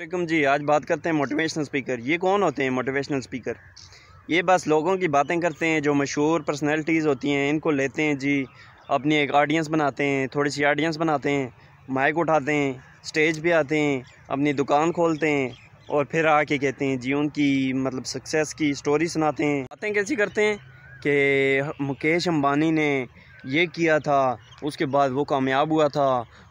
वालेकुम जी आज बात करते हैं मोटिवेशनल स्पीकर ये कौन होते हैं मोटिवेशनल स्पीकर ये बस लोगों की बातें करते हैं जो मशहूर पर्सनैलिटीज़ होती हैं इनको लेते हैं जी अपनी एक ऑडियंस बनाते हैं थोड़ी सी ऑडियंस बनाते हैं माइक उठाते हैं स्टेज पे आते हैं अपनी दुकान खोलते हैं और फिर आके कहते हैं जी उनकी मतलब सक्सेस की स्टोरी सुनाते हैं बातें कैसी करते हैं कि मुकेश अम्बानी ने ये किया था उसके बाद वो कामयाब हुआ था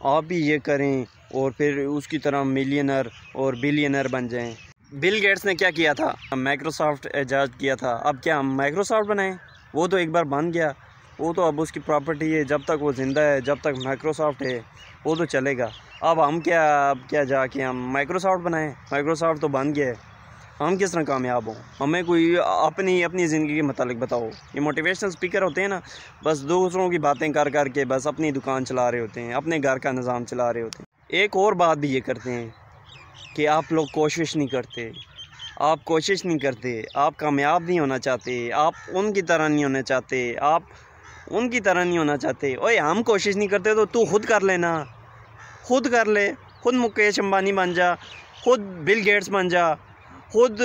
आप भी ये करें और फिर उसकी तरह मिलियनर और बिलियनर बन जाएं बिल गेट्स ने क्या किया था माइक्रोसॉफ्ट एजाज किया था अब क्या हम माइक्रोसॉफ्ट बनाएं वो तो एक बार बन गया वो तो अब उसकी प्रॉपर्टी है जब तक वो ज़िंदा है जब तक माइक्रोसॉफ्ट है वो तो चलेगा अब हम क्या अब क्या जाके हम माइक्रोसॉफ्ट बनाएं माइक्रोसॉफ्ट तो बन गया है हम किस तरह कामयाब हों हमें कोई अपनी अपनी ज़िंदगी के मतलब बताओ ये मोटिवेशनल स्पीकर होते हैं ना बस दूसरों की बातें कर कर के बस अपनी दुकान चला रहे होते हैं अपने घर का निज़ाम चला रहे होते हैं एक और बात भी ये करते हैं कि आप लोग कोशिश नहीं करते आप कोशिश नहीं करते आप कामयाब नहीं होना चाहते आप उनकी तरह नहीं होना चाहते आप उनकी तरह नहीं होना चाहते ओए हम कोशिश नहीं करते तो तू खुद कर लेना खुद कर ले खुद मुकेश अंबानी बन जा खुद बिल गेट्स बन जा खुद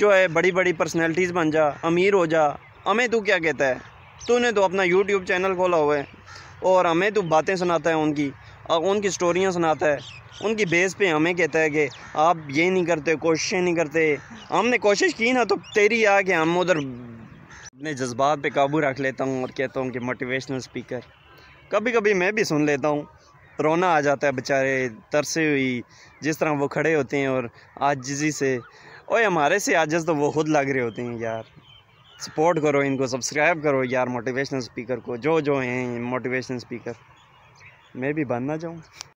जो है बड़ी बड़ी पर्सनैलिटीज़ बन जा अमीर हो जा हमें तू क्या कहता है तूने तो अपना यूट्यूब चैनल खोला हुआ है और हमें तो बातें सुनाता है उनकी और उनकी स्टोरियाँ सुनाता है उनकी बेस पे हमें कहता है कि आप ये नहीं करते कोशिशें नहीं करते हमने कोशिश की ना तो तेरी आ कि हम उधर अपने जज्बात पे काबू रख लेता हूँ और कहता हूँ कि मोटिवेशनल स्पीकर कभी कभी मैं भी सुन लेता हूँ रोना आ जाता है बेचारे तरसे हुई जिस तरह वो खड़े होते हैं और आज से ओए हमारे से आज तो वो खुद लग रहे होते हैं यार सपोर्ट करो इनको सब्सक्राइब करो यार मोटिवेशनल स्पीकर को जो जो हैं मोटिवेशनल स्पीकर मैं भी बनना चाहूँ